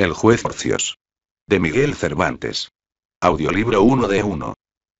El juez Orcios. De Miguel Cervantes. Audiolibro 1 de 1.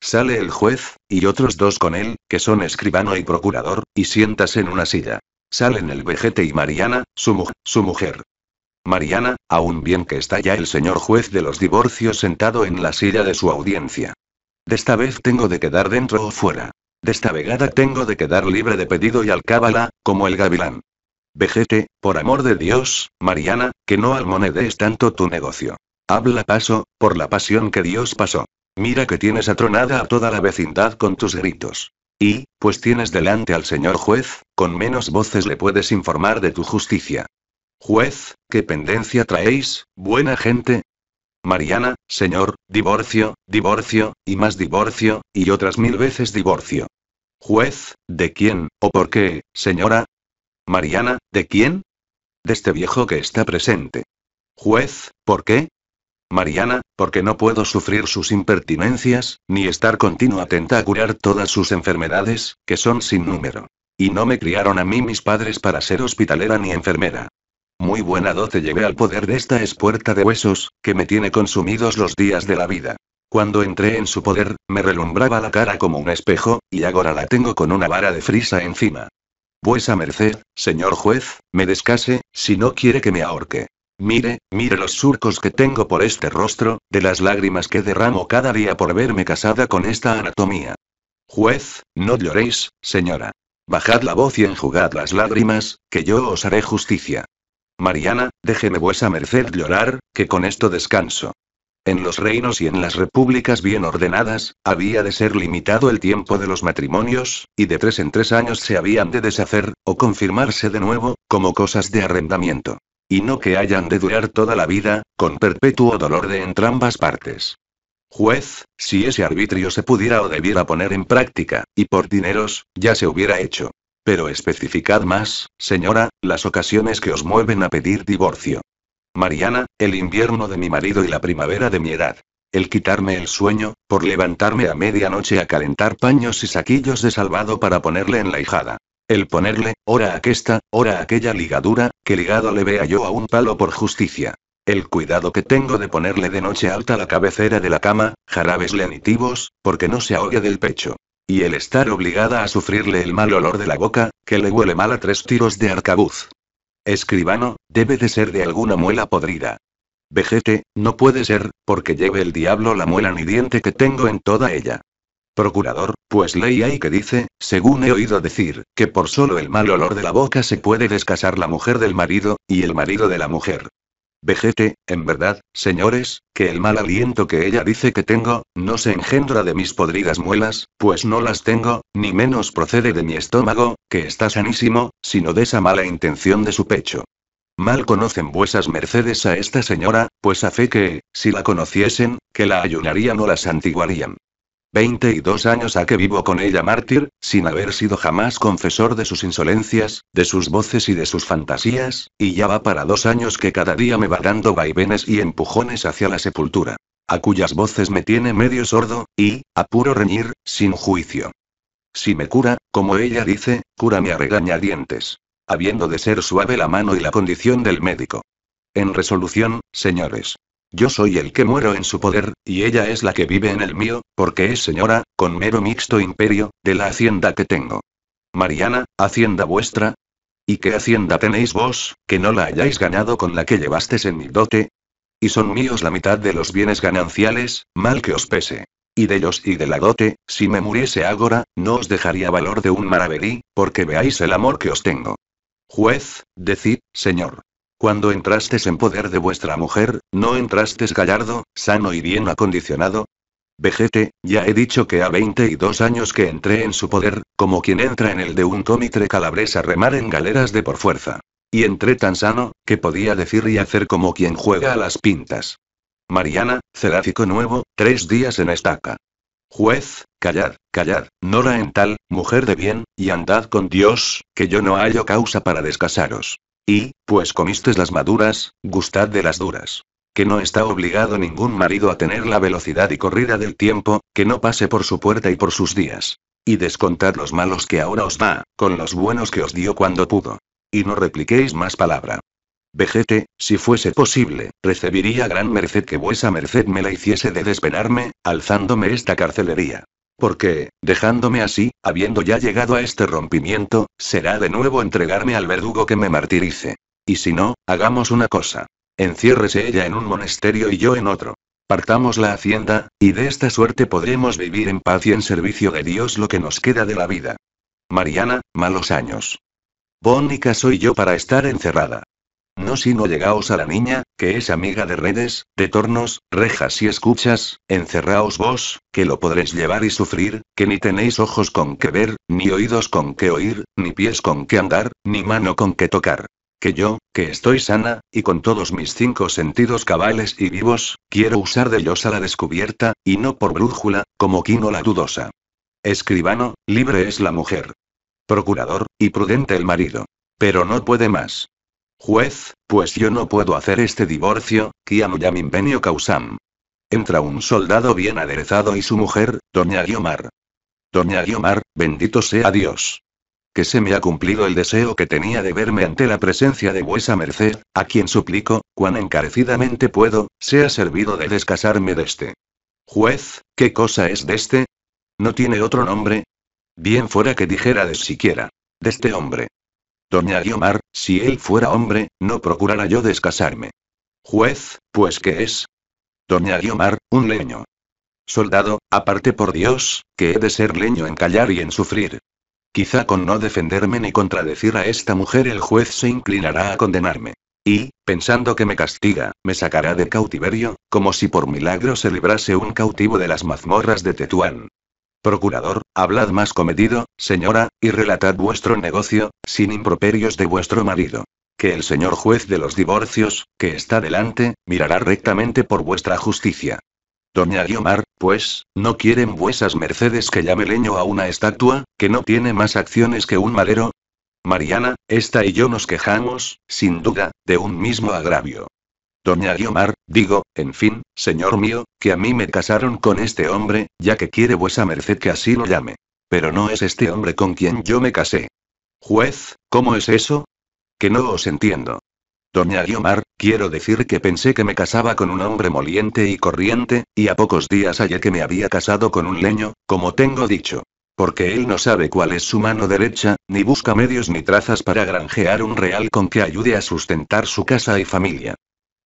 Sale el juez, y otros dos con él, que son escribano y procurador, y sientas en una silla. Salen el vejete y Mariana, su, su mujer. Mariana, aún bien que está ya el señor juez de los divorcios sentado en la silla de su audiencia. De esta vez tengo de quedar dentro o fuera. De esta vegada tengo de quedar libre de pedido y alcábala, como el gavilán. Vejete, por amor de Dios, Mariana, que no almonedes tanto tu negocio. Habla paso, por la pasión que Dios pasó. Mira que tienes atronada a toda la vecindad con tus gritos. Y, pues tienes delante al señor juez, con menos voces le puedes informar de tu justicia. Juez, ¿qué pendencia traéis, buena gente? Mariana, señor, divorcio, divorcio, y más divorcio, y otras mil veces divorcio. Juez, ¿de quién, o por qué, señora? Mariana, ¿de quién? De este viejo que está presente. Juez, ¿por qué? Mariana, porque no puedo sufrir sus impertinencias, ni estar continuo atenta a curar todas sus enfermedades, que son sin número. Y no me criaron a mí mis padres para ser hospitalera ni enfermera. Muy buena doce llevé al poder de esta espuerta de huesos, que me tiene consumidos los días de la vida. Cuando entré en su poder, me relumbraba la cara como un espejo, y ahora la tengo con una vara de frisa encima. Vuesa merced, señor juez, me descase, si no quiere que me ahorque. Mire, mire los surcos que tengo por este rostro, de las lágrimas que derramo cada día por verme casada con esta anatomía. Juez, no lloréis, señora. Bajad la voz y enjugad las lágrimas, que yo os haré justicia. Mariana, déjeme vuesa merced llorar, que con esto descanso. En los reinos y en las repúblicas bien ordenadas, había de ser limitado el tiempo de los matrimonios, y de tres en tres años se habían de deshacer, o confirmarse de nuevo, como cosas de arrendamiento. Y no que hayan de durar toda la vida, con perpetuo dolor de entrambas partes. Juez, si ese arbitrio se pudiera o debiera poner en práctica, y por dineros, ya se hubiera hecho. Pero especificad más, señora, las ocasiones que os mueven a pedir divorcio. Mariana, el invierno de mi marido y la primavera de mi edad. El quitarme el sueño, por levantarme a medianoche a calentar paños y saquillos de salvado para ponerle en la hijada. El ponerle, hora aquesta, hora aquella ligadura, que ligado le vea yo a un palo por justicia. El cuidado que tengo de ponerle de noche alta la cabecera de la cama, jarabes lenitivos, porque no se ahogue del pecho. Y el estar obligada a sufrirle el mal olor de la boca, que le huele mal a tres tiros de arcabuz. Escribano, debe de ser de alguna muela podrida. Vejete, no puede ser, porque lleve el diablo la muela ni diente que tengo en toda ella. Procurador, pues ley hay que dice, según he oído decir, que por solo el mal olor de la boca se puede descasar la mujer del marido, y el marido de la mujer. Vejete, en verdad, señores, que el mal aliento que ella dice que tengo, no se engendra de mis podridas muelas, pues no las tengo, ni menos procede de mi estómago, que está sanísimo, sino de esa mala intención de su pecho. Mal conocen vuesas mercedes a esta señora, pues a fe que, si la conociesen, que la ayunarían o la santiguarían. 22 años a que vivo con ella mártir, sin haber sido jamás confesor de sus insolencias, de sus voces y de sus fantasías, y ya va para dos años que cada día me va dando vaivenes y empujones hacia la sepultura, a cuyas voces me tiene medio sordo, y, a puro reñir, sin juicio. Si me cura, como ella dice, cúrame a regañadientes. Habiendo de ser suave la mano y la condición del médico. En resolución, señores. Yo soy el que muero en su poder, y ella es la que vive en el mío, porque es señora, con mero mixto imperio, de la hacienda que tengo. Mariana, hacienda vuestra. ¿Y qué hacienda tenéis vos, que no la hayáis ganado con la que llevasteis en mi dote? Y son míos la mitad de los bienes gananciales, mal que os pese. Y de ellos y de la dote, si me muriese agora, no os dejaría valor de un maravedí, porque veáis el amor que os tengo. Juez, decid, señor, cuando entrastes en poder de vuestra mujer, ¿no entrastes gallardo, sano y bien acondicionado? Vejete, ya he dicho que a 22 años que entré en su poder, como quien entra en el de un cómitre calabresa a remar en galeras de por fuerza. Y entré tan sano, que podía decir y hacer como quien juega a las pintas. Mariana, ceráfico nuevo, tres días en estaca. Juez, callad, callad, Nora en tal, mujer de bien, y andad con Dios, que yo no hallo causa para descasaros. Y, pues comistes las maduras, gustad de las duras. Que no está obligado ningún marido a tener la velocidad y corrida del tiempo, que no pase por su puerta y por sus días. Y descontad los malos que ahora os da, con los buenos que os dio cuando pudo. Y no repliquéis más palabra. Vejete, si fuese posible, recibiría gran merced que vuesa merced me la hiciese de despenarme, alzándome esta carcelería. Porque, dejándome así, habiendo ya llegado a este rompimiento, será de nuevo entregarme al verdugo que me martirice. Y si no, hagamos una cosa. Enciérrese ella en un monasterio y yo en otro. Partamos la hacienda, y de esta suerte podremos vivir en paz y en servicio de Dios lo que nos queda de la vida. Mariana, malos años. Bónica soy yo para estar encerrada. No sino llegaos a la niña, que es amiga de redes, tornos, rejas y escuchas, encerraos vos, que lo podréis llevar y sufrir, que ni tenéis ojos con que ver, ni oídos con que oír, ni pies con que andar, ni mano con que tocar. Que yo, que estoy sana, y con todos mis cinco sentidos cabales y vivos, quiero usar de ellos a la descubierta, y no por brújula, como quino la dudosa. Escribano, libre es la mujer. Procurador, y prudente el marido. Pero no puede más. Juez, pues yo no puedo hacer este divorcio, quiam causam. Entra un soldado bien aderezado y su mujer, doña Guiomar. Doña Guiomar, bendito sea Dios. Que se me ha cumplido el deseo que tenía de verme ante la presencia de vuesa merced, a quien suplico, cuán encarecidamente puedo, sea servido de descasarme de este. Juez, ¿qué cosa es de este? ¿No tiene otro nombre? Bien fuera que dijera de siquiera. De este hombre. Doña Guiomar, si él fuera hombre, no procurara yo descasarme. Juez, pues ¿qué es? Doña Guiomar, un leño. Soldado, aparte por Dios, que he de ser leño en callar y en sufrir. Quizá con no defenderme ni contradecir a esta mujer el juez se inclinará a condenarme. Y, pensando que me castiga, me sacará de cautiverio, como si por milagro se librase un cautivo de las mazmorras de Tetuán. Procurador, hablad más comedido, señora, y relatad vuestro negocio, sin improperios de vuestro marido. Que el señor juez de los divorcios, que está delante, mirará rectamente por vuestra justicia. Doña Guiomar, pues, ¿no quieren vuesas mercedes que llame leño a una estatua, que no tiene más acciones que un madero? Mariana, esta y yo nos quejamos, sin duda, de un mismo agravio. Doña Guiomar, digo, en fin, señor mío, que a mí me casaron con este hombre, ya que quiere vuesa merced que así lo llame. Pero no es este hombre con quien yo me casé. Juez, ¿cómo es eso? Que no os entiendo. Doña Guiomar, quiero decir que pensé que me casaba con un hombre moliente y corriente, y a pocos días hallé que me había casado con un leño, como tengo dicho. Porque él no sabe cuál es su mano derecha, ni busca medios ni trazas para granjear un real con que ayude a sustentar su casa y familia.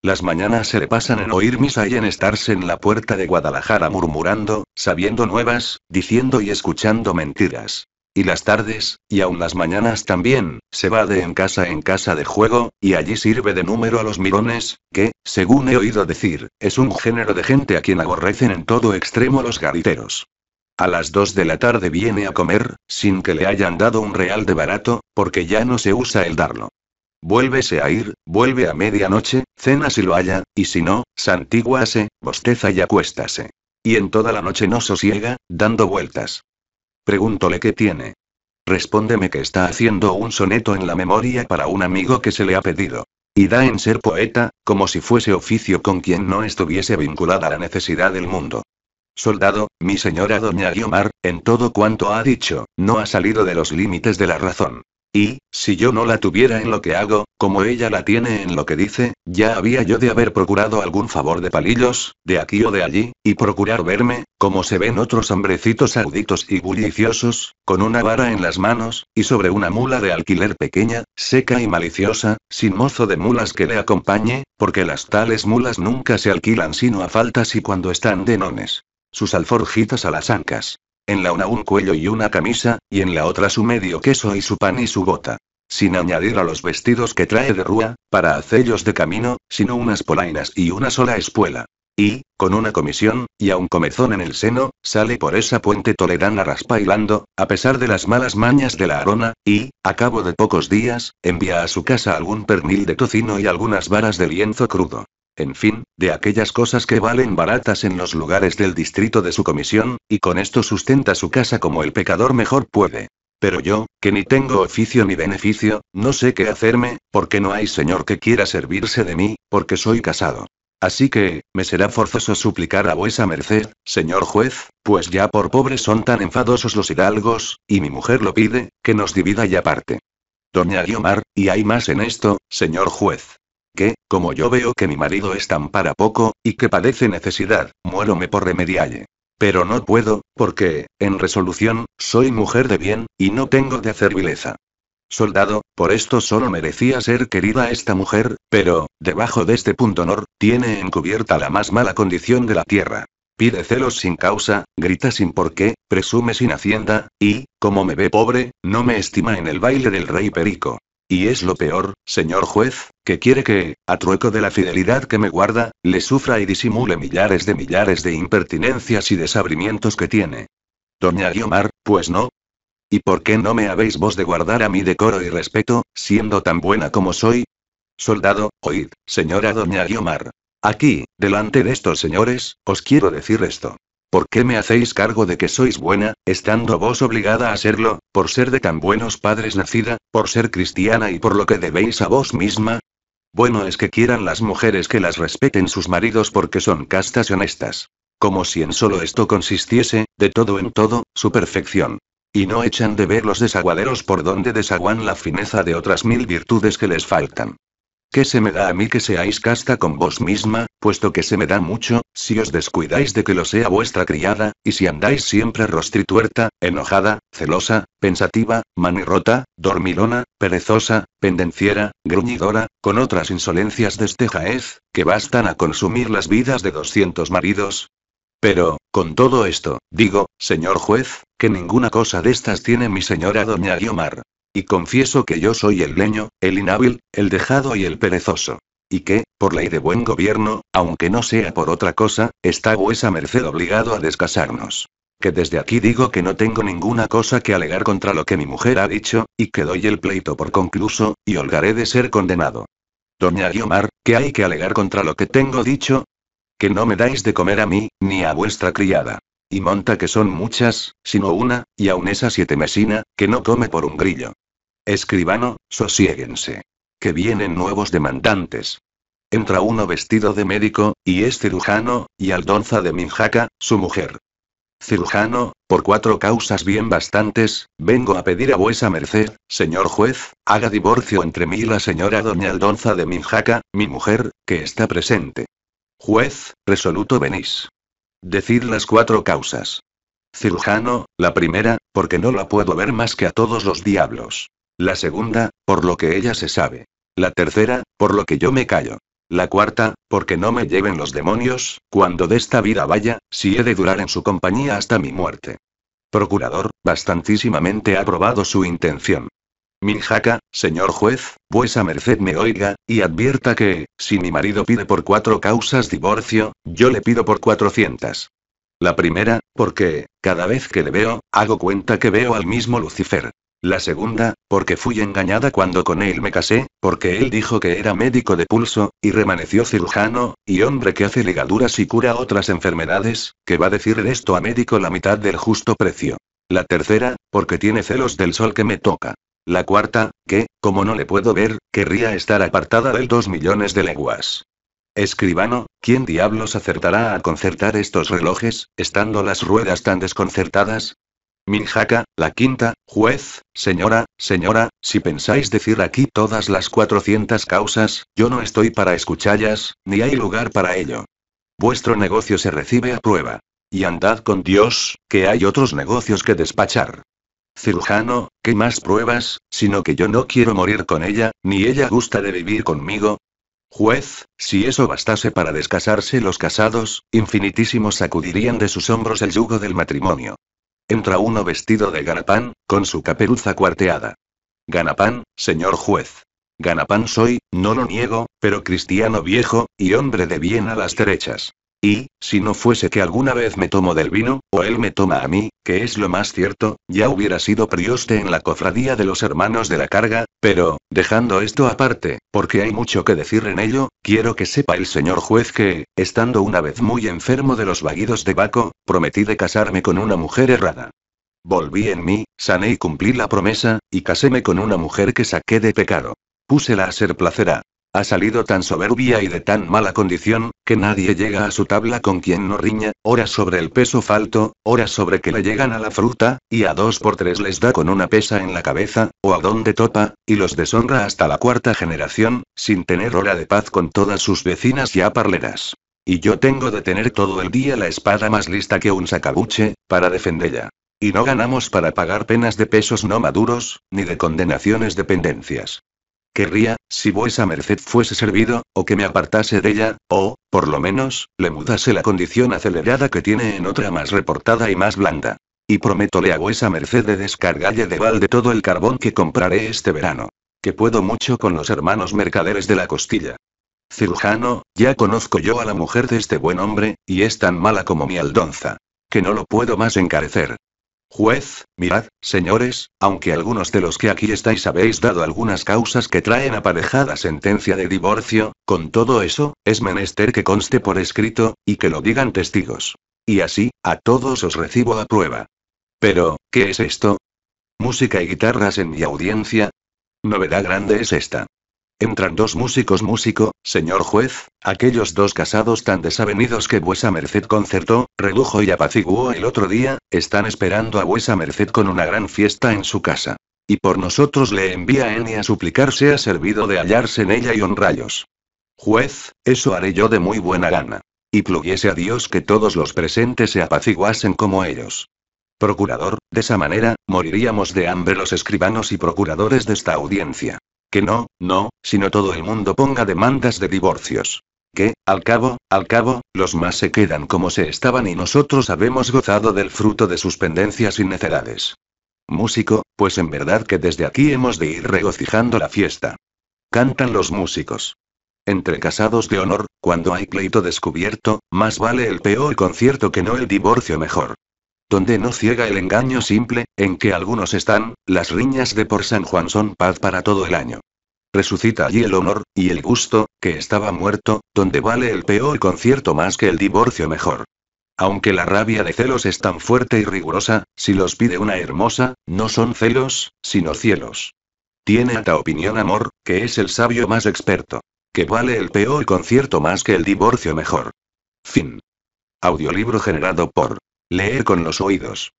Las mañanas se le pasan en oír misa y en estarse en la puerta de Guadalajara murmurando, sabiendo nuevas, diciendo y escuchando mentiras. Y las tardes, y aun las mañanas también, se va de en casa en casa de juego, y allí sirve de número a los mirones, que, según he oído decir, es un género de gente a quien aborrecen en todo extremo los gariteros. A las dos de la tarde viene a comer, sin que le hayan dado un real de barato, porque ya no se usa el darlo. Vuélvese a ir, vuelve a medianoche, cena si lo haya, y si no, santíguase, bosteza y acuéstase. Y en toda la noche no sosiega, dando vueltas. Pregúntole qué tiene. Respóndeme que está haciendo un soneto en la memoria para un amigo que se le ha pedido. Y da en ser poeta, como si fuese oficio con quien no estuviese vinculada la necesidad del mundo. Soldado, mi señora doña Guiomar, en todo cuanto ha dicho, no ha salido de los límites de la razón. Y, si yo no la tuviera en lo que hago, como ella la tiene en lo que dice, ya había yo de haber procurado algún favor de palillos, de aquí o de allí, y procurar verme, como se ven otros hombrecitos auditos y bulliciosos, con una vara en las manos, y sobre una mula de alquiler pequeña, seca y maliciosa, sin mozo de mulas que le acompañe, porque las tales mulas nunca se alquilan sino a faltas y cuando están de nones. Sus alforjitas a las ancas en la una un cuello y una camisa, y en la otra su medio queso y su pan y su bota. Sin añadir a los vestidos que trae de rúa, para hacellos de camino, sino unas polainas y una sola espuela. Y, con una comisión, y a un comezón en el seno, sale por esa puente toledana raspa a pesar de las malas mañas de la arona, y, a cabo de pocos días, envía a su casa algún pernil de tocino y algunas varas de lienzo crudo en fin, de aquellas cosas que valen baratas en los lugares del distrito de su comisión, y con esto sustenta su casa como el pecador mejor puede. Pero yo, que ni tengo oficio ni beneficio, no sé qué hacerme, porque no hay señor que quiera servirse de mí, porque soy casado. Así que, me será forzoso suplicar a vuesa merced, señor juez, pues ya por pobres son tan enfadosos los hidalgos, y mi mujer lo pide, que nos divida y aparte. Doña Guiomar, y hay más en esto, señor juez. Como yo veo que mi marido es tan para poco, y que padece necesidad, muérome por remedialle. Pero no puedo, porque, en resolución, soy mujer de bien, y no tengo de hacer vileza. Soldado, por esto solo merecía ser querida esta mujer, pero, debajo de este punto honor, tiene encubierta la más mala condición de la tierra. Pide celos sin causa, grita sin por qué, presume sin hacienda, y, como me ve pobre, no me estima en el baile del rey Perico. Y es lo peor, señor juez, que quiere que, a trueco de la fidelidad que me guarda, le sufra y disimule millares de millares de impertinencias y desabrimientos que tiene. Doña Guiomar, pues no. ¿Y por qué no me habéis vos de guardar a mi decoro y respeto, siendo tan buena como soy? Soldado, oíd, señora doña Guiomar. Aquí, delante de estos señores, os quiero decir esto. ¿Por qué me hacéis cargo de que sois buena, estando vos obligada a serlo, por ser de tan buenos padres nacida, por ser cristiana y por lo que debéis a vos misma? Bueno es que quieran las mujeres que las respeten sus maridos porque son castas y honestas. Como si en solo esto consistiese, de todo en todo, su perfección. Y no echan de ver los desaguaderos por donde desaguan la fineza de otras mil virtudes que les faltan. ¿Qué se me da a mí que seáis casta con vos misma, puesto que se me da mucho, si os descuidáis de que lo sea vuestra criada, y si andáis siempre rostrituerta, enojada, celosa, pensativa, manirrota, dormilona, perezosa, pendenciera, gruñidora, con otras insolencias de este jaez, que bastan a consumir las vidas de doscientos maridos? Pero, con todo esto, digo, señor juez, que ninguna cosa de estas tiene mi señora doña Guiomar. Y confieso que yo soy el leño, el inhábil, el dejado y el perezoso. Y que, por ley de buen gobierno, aunque no sea por otra cosa, está vuesa merced obligado a descasarnos. Que desde aquí digo que no tengo ninguna cosa que alegar contra lo que mi mujer ha dicho, y que doy el pleito por concluso, y holgaré de ser condenado. Doña Guiomar, ¿qué hay que alegar contra lo que tengo dicho? Que no me dais de comer a mí, ni a vuestra criada. Y monta que son muchas, sino una, y aun esa siete mesina, que no come por un grillo. Escribano, sosiéguense. Que vienen nuevos demandantes. Entra uno vestido de médico, y es cirujano, y Aldonza de Minjaca, su mujer. Cirujano, por cuatro causas bien bastantes, vengo a pedir a vuesa merced, señor juez, haga divorcio entre mí y la señora doña Aldonza de Minjaca, mi mujer, que está presente. Juez, resoluto venís. Decid las cuatro causas. Cirujano, la primera, porque no la puedo ver más que a todos los diablos. La segunda, por lo que ella se sabe. La tercera, por lo que yo me callo. La cuarta, porque no me lleven los demonios, cuando de esta vida vaya, si he de durar en su compañía hasta mi muerte. Procurador, bastantísimamente ha probado su intención. Mi jaca, señor juez, vuesa merced me oiga, y advierta que, si mi marido pide por cuatro causas divorcio, yo le pido por cuatrocientas. La primera, porque, cada vez que le veo, hago cuenta que veo al mismo Lucifer. La segunda, porque fui engañada cuando con él me casé, porque él dijo que era médico de pulso, y remaneció cirujano, y hombre que hace ligaduras y cura otras enfermedades, que va a decir esto a médico la mitad del justo precio. La tercera, porque tiene celos del sol que me toca. La cuarta, que, como no le puedo ver, querría estar apartada del dos millones de leguas. Escribano, ¿quién diablos acertará a concertar estos relojes, estando las ruedas tan desconcertadas? Minjaka, la quinta, juez, señora, señora, si pensáis decir aquí todas las 400 causas, yo no estoy para escuchallas, ni hay lugar para ello. Vuestro negocio se recibe a prueba. Y andad con Dios, que hay otros negocios que despachar. Cirujano, ¿qué más pruebas, sino que yo no quiero morir con ella, ni ella gusta de vivir conmigo? Juez, si eso bastase para descasarse los casados, infinitísimos sacudirían de sus hombros el yugo del matrimonio. Entra uno vestido de ganapán, con su caperuza cuarteada. Ganapán, señor juez. Ganapán soy, no lo niego, pero cristiano viejo, y hombre de bien a las derechas. Y, si no fuese que alguna vez me tomo del vino, o él me toma a mí, que es lo más cierto, ya hubiera sido prioste en la cofradía de los hermanos de la carga, pero, dejando esto aparte, porque hay mucho que decir en ello, quiero que sepa el señor juez que, estando una vez muy enfermo de los vaguidos de Baco, prometí de casarme con una mujer errada. Volví en mí, sané y cumplí la promesa, y caséme con una mujer que saqué de pecado. Púsela a ser placera, ha salido tan soberbia y de tan mala condición, que nadie llega a su tabla con quien no riña, horas sobre el peso falto, horas sobre que le llegan a la fruta, y a dos por tres les da con una pesa en la cabeza, o a donde topa, y los deshonra hasta la cuarta generación, sin tener hora de paz con todas sus vecinas y parleras. Y yo tengo de tener todo el día la espada más lista que un sacabuche, para defenderla. Y no ganamos para pagar penas de pesos no maduros, ni de condenaciones de pendencias. Querría, si vuesa merced fuese servido, o que me apartase de ella, o, por lo menos, le mudase la condición acelerada que tiene en otra más reportada y más blanda. Y prométole a vuesa merced de descargalle de balde todo el carbón que compraré este verano. Que puedo mucho con los hermanos mercaderes de la costilla. Cirujano, ya conozco yo a la mujer de este buen hombre, y es tan mala como mi aldonza. Que no lo puedo más encarecer. Juez, mirad, señores, aunque algunos de los que aquí estáis habéis dado algunas causas que traen aparejada sentencia de divorcio, con todo eso, es menester que conste por escrito, y que lo digan testigos. Y así, a todos os recibo a prueba. Pero, ¿qué es esto? Música y guitarras en mi audiencia. Novedad grande es esta. Entran dos músicos músico, señor juez, aquellos dos casados tan desavenidos que vuesa merced concertó, redujo y apaciguó el otro día, están esperando a vuesa merced con una gran fiesta en su casa. Y por nosotros le envía y a suplicar sea servido de hallarse en ella y honrayos. Juez, eso haré yo de muy buena gana. Y pluguiese a Dios que todos los presentes se apaciguasen como ellos. Procurador, de esa manera, moriríamos de hambre los escribanos y procuradores de esta audiencia. Que no, no, sino todo el mundo ponga demandas de divorcios. Que, al cabo, al cabo, los más se quedan como se estaban y nosotros habemos gozado del fruto de sus pendencias y necedades. Músico, pues en verdad que desde aquí hemos de ir regocijando la fiesta. Cantan los músicos. Entre casados de honor, cuando hay pleito descubierto, más vale el peor concierto que no el divorcio mejor donde no ciega el engaño simple, en que algunos están, las riñas de por San Juan son paz para todo el año. Resucita allí el honor, y el gusto, que estaba muerto, donde vale el peor concierto más que el divorcio mejor. Aunque la rabia de celos es tan fuerte y rigurosa, si los pide una hermosa, no son celos, sino cielos. Tiene alta opinión amor, que es el sabio más experto. Que vale el peor concierto más que el divorcio mejor. Fin. Audiolibro generado por Leer con los oídos.